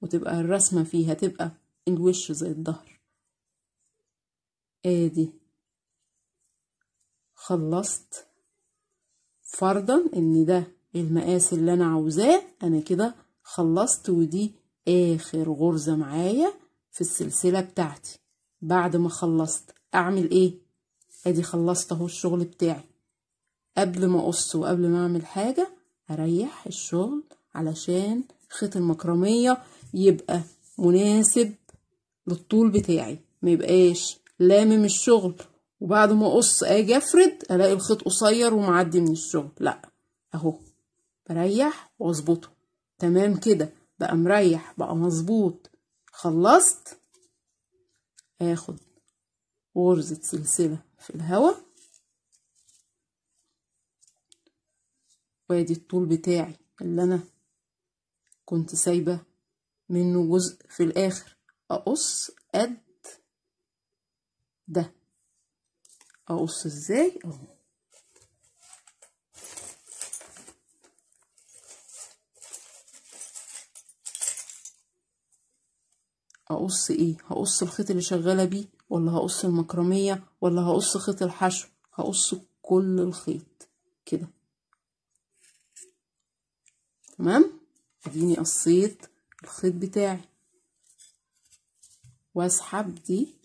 S1: وتبقى الرسمة فيها تبقى الوش زي الظهر ادي خلصت فرضا ان ده المقاس اللي انا عاوزاه انا كده خلصت ودي اخر غرزة معايا في السلسلة بتاعتي بعد ما خلصت اعمل ايه ادي خلصت اهو الشغل بتاعي قبل ما اقص وقبل ما اعمل حاجة اريح الشغل علشان خيط المكرمية يبقى مناسب للطول بتاعي ما يبقاش لامم الشغل وبعد ما اقص اجي افرد الاقي الخيط قصير ومعدي من الشغل لا اهو بريح واظبطه تمام كده بقى مريح بقى مظبوط خلصت اخد غرزة سلسلة في الهوا وادي الطول بتاعي اللي انا كنت سايبة منه جزء في الاخر اقص قد ده اقص ازاي اهو اقص ايه هقص الخيط اللي شغاله بيه ولا هقص المكرميه ولا هقص خيط الحشو هقص كل الخيط كده تمام اديني قصيت الخيط بتاعي واسحب دي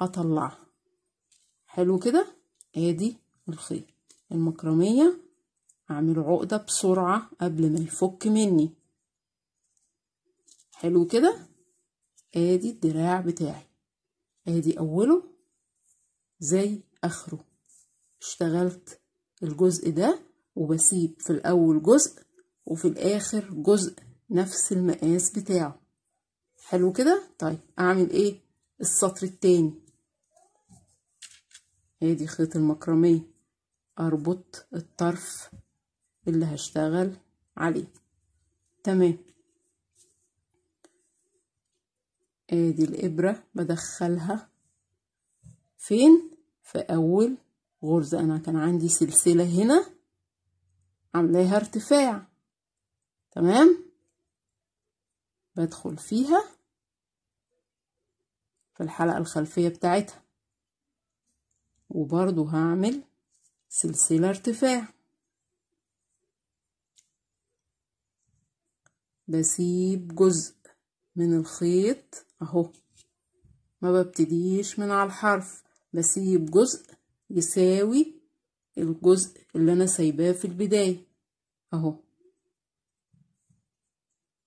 S1: اطلعها حلو كده ادي الخيط المكرمية اعمل عقدة بسرعة قبل ما يفك مني حلو كده ادي الدراع بتاعي ادي اوله زي اخره اشتغلت الجزء ده وبسيب في الاول جزء وفي الاخر جزء نفس المقاس بتاعه حلو كده طيب اعمل ايه السطر التاني ادي خيط المكرميه اربط الطرف اللي هشتغل عليه تمام ادي الابره بدخلها فين في اول غرزه انا كان عندي سلسله هنا عاملاها ارتفاع تمام بدخل فيها في الحلقه الخلفيه بتاعتها وبرضو هعمل سلسلة ارتفاع بسيب جزء من الخيط اهو ما ببتديش من على الحرف بسيب جزء يساوي الجزء اللي انا سايباه في البداية اهو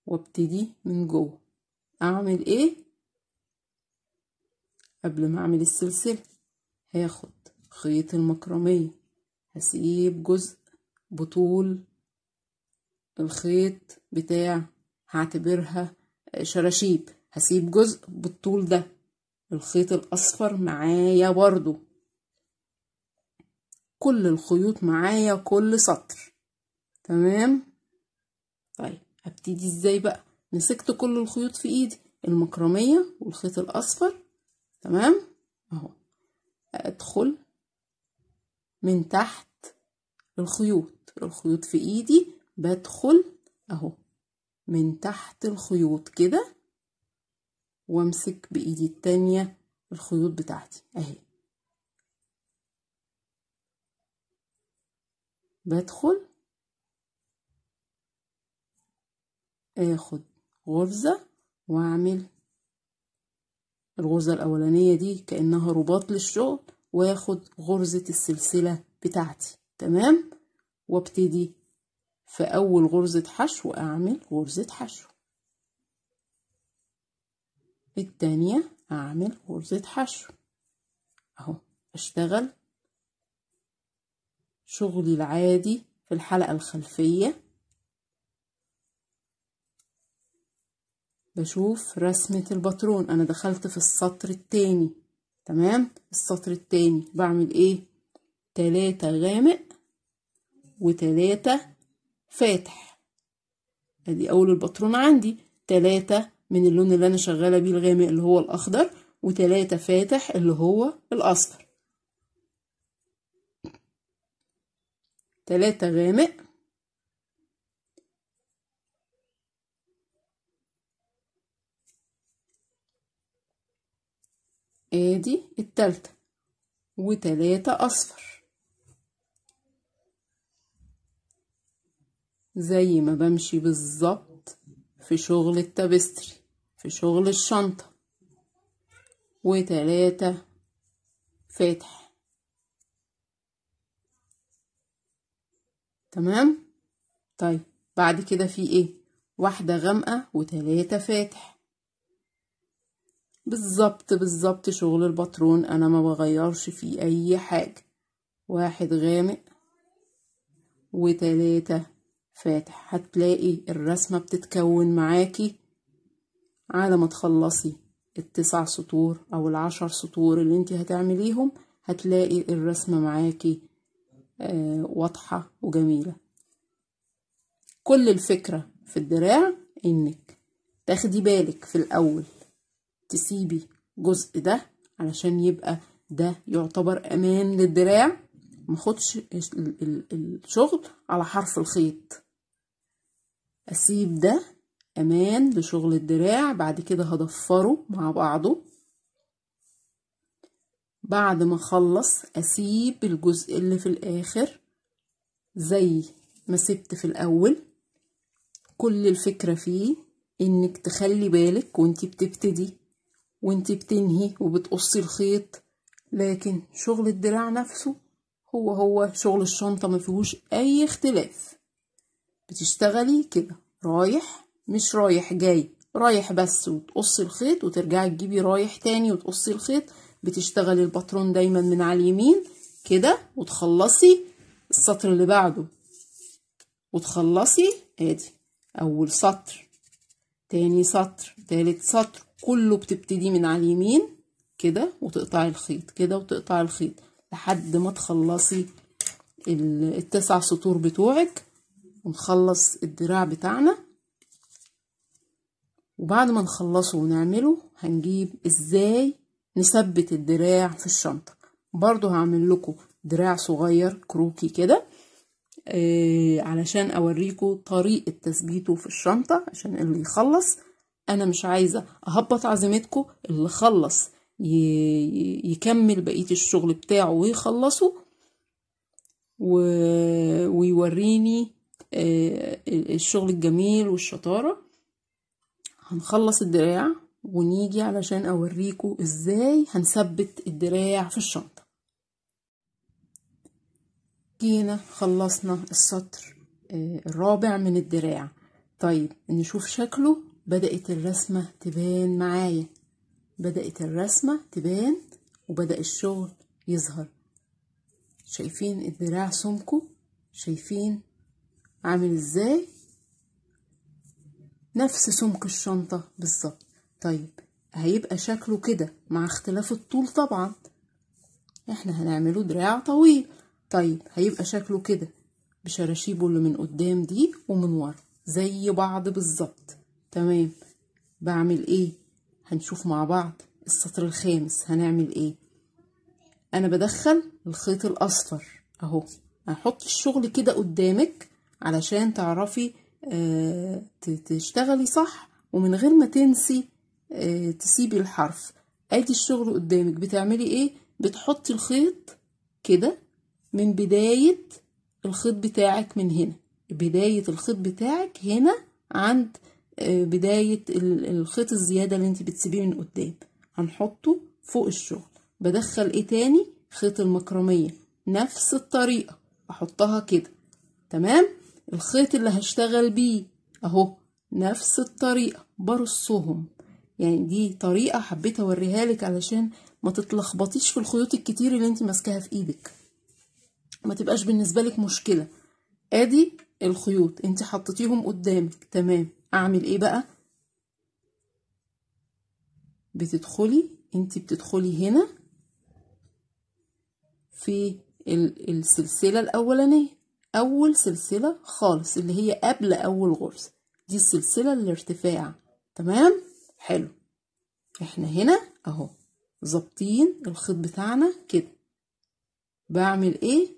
S1: وابتدي من جوه اعمل ايه قبل ما اعمل السلسله هاخد خيط المكرمية هسيب جزء بطول الخيط بتاع هعتبرها شراشيب هسيب جزء بالطول ده الخيط الأصفر معايا برضو كل الخيوط معايا كل سطر تمام طيب هبتدي ازاي بقى مسكت كل الخيوط في ايدي المكرمية والخيط الأصفر تمام اهو ادخل من تحت الخيوط الخيوط في ايدي بدخل اهو من تحت الخيوط كده وامسك بايدي التانية الخيوط بتاعتي اهي بدخل اخد غرزة واعمل الغرزة الأولانية دي كأنها رباط للشغل واخد غرزة السلسلة بتاعتي تمام وابتدي في أول غرزة حشو أعمل غرزة حشو التانية أعمل غرزة حشو أهو أشتغل شغلي العادي في الحلقة الخلفية بشوف رسمة الباترون أنا دخلت في السطر التاني تمام السطر التاني بعمل إيه تلاتة غامق وتلاتة فاتح أدي أول الباترون عندي تلاتة من اللون اللي أنا شغالة بيه الغامق اللي هو الأخضر وتلاتة فاتح اللي هو الأصفر تلاتة غامق دي التالتة وتلاتة أصفر زي ما بمشي بالظبط في شغل التابستري في شغل الشنطة وتلاتة فاتح تمام طيب بعد كده في ايه واحدة غامقة وتلاتة فاتح بالظبط بالظبط شغل الباترون انا ما بغيرش فيه اي حاجة واحد غامق وتلاتة فاتح هتلاقي الرسمة بتتكون معاكي على ما تخلصي التسع سطور او العشر سطور اللي انت هتعمليهم هتلاقي الرسمة معاكي آه، واضحة وجميلة كل الفكرة في الدراع انك تاخدي بالك في الاول تسيبي جزء ده علشان يبقى ده يعتبر امان للدراع خدش الشغل على حرف الخيط اسيب ده امان لشغل الدراع بعد كده هضفره مع بعضه بعد ما اخلص اسيب الجزء اللي في الاخر زي ما سبت في الاول كل الفكرة فيه انك تخلي بالك وانتي بتبتدي وانت بتنهي وبتقصي الخيط لكن شغل الدراع نفسه هو هو شغل الشنطة ما فيهوش أي اختلاف بتشتغلي كده رايح مش رايح جاي رايح بس وتقصي الخيط وترجعي تجيبي رايح تاني وتقصي الخيط بتشتغلي الباترون دايما من على اليمين كده وتخلصي السطر اللي بعده وتخلصي ادي اول سطر تاني سطر تالت سطر كله بتبتدي من على اليمين كده وتقطعي الخيط كده وتقطعي الخيط لحد ما تخلصي التسع سطور بتوعك ونخلص الدراع بتاعنا وبعد ما نخلصه ونعمله هنجيب ازاي نثبت الدراع في الشنطة برضو هعمل لكم دراع صغير كروكي كده آه علشان اوريكم طريقة تثبيته في الشنطة عشان اللي يخلص انا مش عايزه اهبط عزيمتكم اللي خلص يكمل بقيه الشغل بتاعه ويخلصه و... ويوريني آه، الشغل الجميل والشطاره هنخلص الدراع ونيجي علشان اوريكم ازاي هنثبت الدراع في الشنطه جينا خلصنا السطر آه، الرابع من الدراع طيب نشوف شكله بدأت الرسمة تبان معايا بدأت الرسمة تبان وبدأ الشغل يظهر شايفين الدراع سمكه شايفين عامل ازاي نفس سمك الشنطة بالظبط طيب هيبقى شكله كده مع اختلاف الطول طبعا احنا هنعمله دراع طويل طيب هيبقى شكله كده بشراشيبه اللي من قدام دي ومن ورا زي بعض بالظبط تمام بعمل ايه هنشوف مع بعض السطر الخامس هنعمل ايه انا بدخل الخيط الاصفر اهو هحط الشغل كده قدامك علشان تعرفي آه، تشتغلي صح ومن غير ما تنسي آه، تسيبي الحرف ادي الشغل قدامك بتعملي ايه بتحطي الخيط كده من بداية الخيط بتاعك من هنا بداية الخيط بتاعك هنا عند بداية الخيط الزيادة اللي انت بتسيبيه من قدام هنحطه فوق الشغل بدخل ايه تاني خيط المكرمية نفس الطريقة احطها كده تمام الخيط اللي هشتغل بيه اهو نفس الطريقة برصهم يعني دي طريقة حبيت اوريها لك علشان ما تتلخبطيش في الخيوط الكتير اللي انت ماسكاها في ايدك ما تبقاش بالنسبة لك مشكلة ادي الخيوط انت حطيتيهم قدامك تمام اعمل ايه بقى بتدخلي انت بتدخلي هنا في السلسلة الاولانية اول سلسلة خالص اللي هي قبل اول غرزة دي السلسلة الارتفاع تمام حلو احنا هنا اهو ظابطين الخيط بتاعنا كده بعمل ايه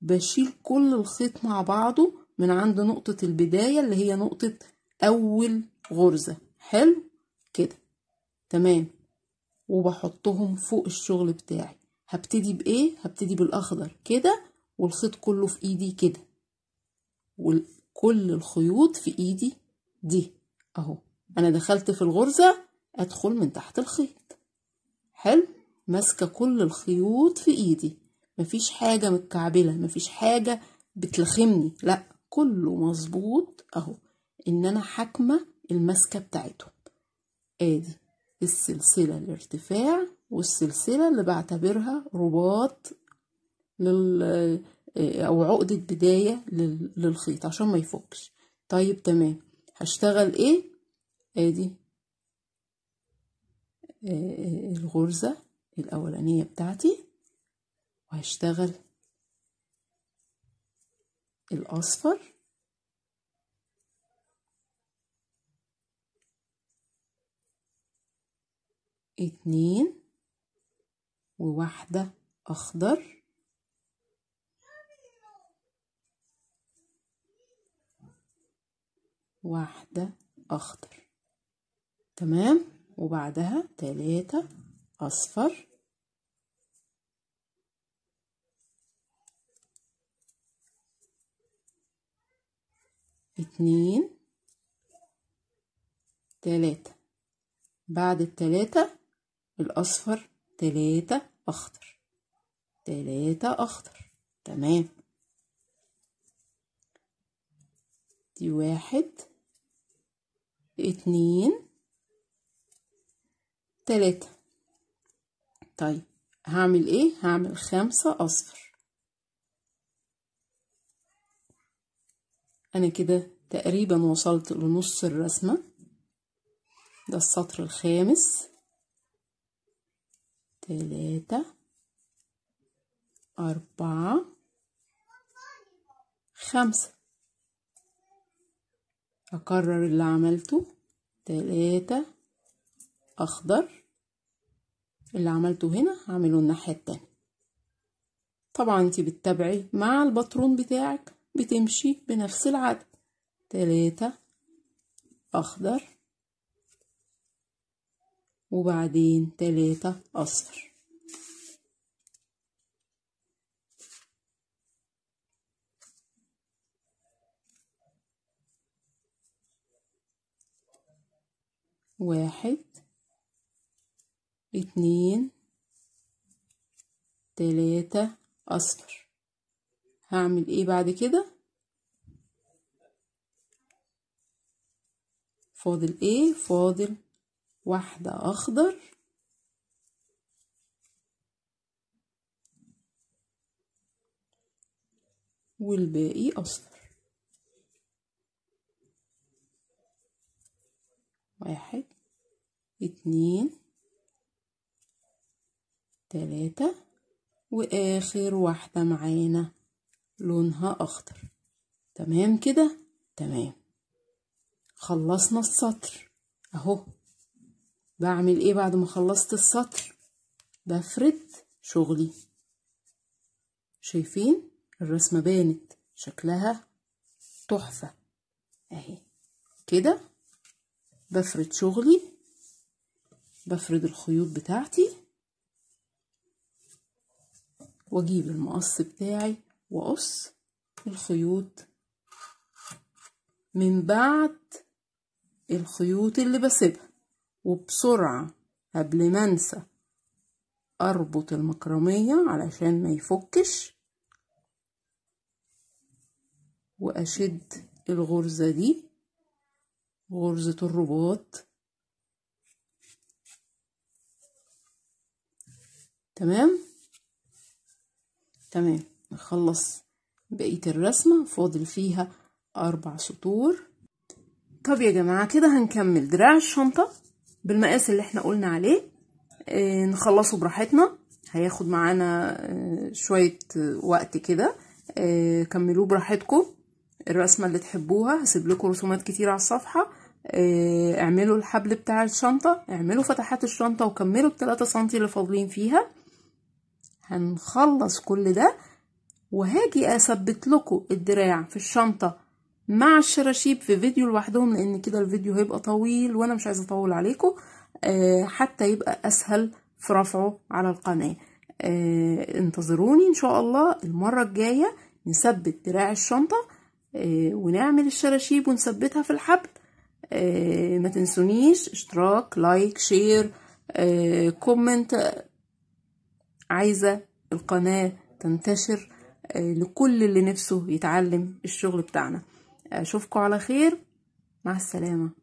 S1: بشيل كل الخيط مع بعضه من عند نقطة البداية اللي هي نقطة أول غرزة حلو كده تمام وبحطهم فوق الشغل بتاعي هبتدي بإيه؟ هبتدي بالأخضر كده والخيط كله في إيدي كده وكل الخيوط في إيدي دي أهو أنا دخلت في الغرزة أدخل من تحت الخيط حلو ماسكة كل الخيوط في إيدي مفيش حاجة متكعبلة مفيش حاجة بتلخمني لأ كله مظبوط أهو ان انا حاكمه المسكه بتاعتهم ادي السلسله الارتفاع والسلسله اللي بعتبرها رباط لل آه، او عقده بدايه للخيط عشان ما يفكش طيب تمام هشتغل ايه ادي آه، آه، الغرزه الاولانيه بتاعتي وهشتغل الاصفر اتنين وواحدة أخضر واحدة أخضر تمام وبعدها تلاتة أصفر اتنين تلاتة بعد التلاتة الأصفر تلاتة أخضر تلاتة أخضر تمام دي واحد اتنين تلاتة طيب هعمل ايه هعمل خمسة أصفر أنا كده تقريبا وصلت لنص الرسمة ده السطر الخامس ثلاثة أربعة خمسة أكرر اللي عملته تلاتة أخضر اللي عملته هنا هعمله الناحية التانية طبعا انت بتتابعي مع الباترون بتاعك بتمشي بنفس العدد تلاتة أخضر وبعدين تلاتة أصفر واحد اتنين تلاتة أصفر هعمل ايه بعد كده فاضل ايه فاضل واحدة أخضر والباقي أصفر واحد اتنين تلاتة وآخر واحدة معانا لونها أخضر تمام كده تمام خلصنا السطر أهو بعمل ايه بعد ما خلصت السطر بفرد شغلي شايفين الرسمة بانت شكلها تحفة اهي كده بفرد شغلي بفرد الخيوط بتاعتي واجيب المقص بتاعي واقص الخيوط من بعد الخيوط اللي بسيبها وبسرعة قبل ما انسى اربط المكرمية علشان ما يفكش واشد الغرزة دي غرزة الرباط تمام تمام نخلص بقية الرسمة فاضل فيها أربع سطور طب يا جماعة كده هنكمل دراع الشنطة بالمقاس اللي احنا قلنا عليه آه، نخلصه براحتنا هياخد معانا آه، شوية آه، وقت كده كملوه براحتكم الرسمة اللي تحبوها هسيب لكم رسومات كتير على الصفحة اعملوا الحبل بتاع الشنطة اعملوا فتحات الشنطة وكملوا التلاتة سنتي اللي فاضلين فيها هنخلص كل ده وهاجي اثبت لكم الدراع في الشنطة مع الشراشيب في فيديو لوحدهم لان كده الفيديو هيبقى طويل وانا مش عايزه اطول عليكم آه حتى يبقى اسهل في رفعه على القناه آه انتظروني ان شاء الله المره الجايه نثبت دراع الشنطه آه ونعمل الشراشيب ونثبتها في الحبل آه ما تنسونيش اشتراك لايك شير آه كومنت عايزه القناه تنتشر آه لكل اللي نفسه يتعلم الشغل بتاعنا اشوفكم على خير مع السلامه